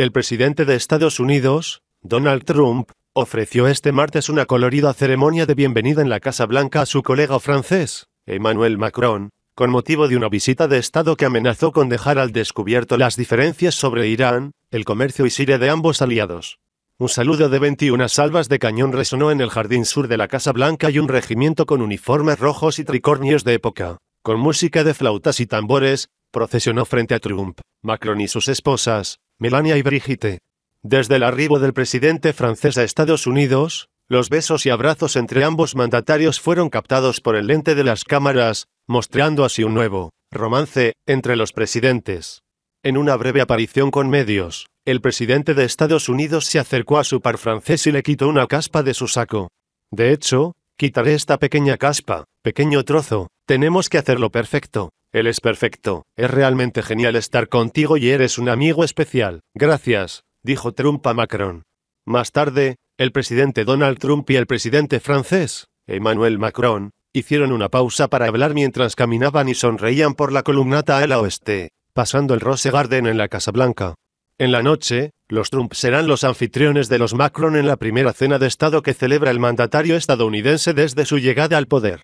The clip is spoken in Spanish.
El presidente de Estados Unidos, Donald Trump, ofreció este martes una colorida ceremonia de bienvenida en la Casa Blanca a su colega francés, Emmanuel Macron, con motivo de una visita de Estado que amenazó con dejar al descubierto las diferencias sobre Irán, el comercio y Siria de ambos aliados. Un saludo de 21 salvas de cañón resonó en el jardín sur de la Casa Blanca y un regimiento con uniformes rojos y tricornios de época, con música de flautas y tambores, procesionó frente a Trump, Macron y sus esposas, Melania y Brigitte. Desde el arribo del presidente francés a Estados Unidos, los besos y abrazos entre ambos mandatarios fueron captados por el lente de las cámaras, mostrando así un nuevo romance entre los presidentes. En una breve aparición con medios, el presidente de Estados Unidos se acercó a su par francés y le quitó una caspa de su saco. De hecho, quitaré esta pequeña caspa, pequeño trozo, tenemos que hacerlo perfecto, él es perfecto, es realmente genial estar contigo y eres un amigo especial. Gracias, dijo Trump a Macron. Más tarde, el presidente Donald Trump y el presidente francés, Emmanuel Macron, hicieron una pausa para hablar mientras caminaban y sonreían por la columnata al oeste, pasando el Rose Garden en la Casa Blanca. En la noche, los Trump serán los anfitriones de los Macron en la primera cena de Estado que celebra el mandatario estadounidense desde su llegada al poder.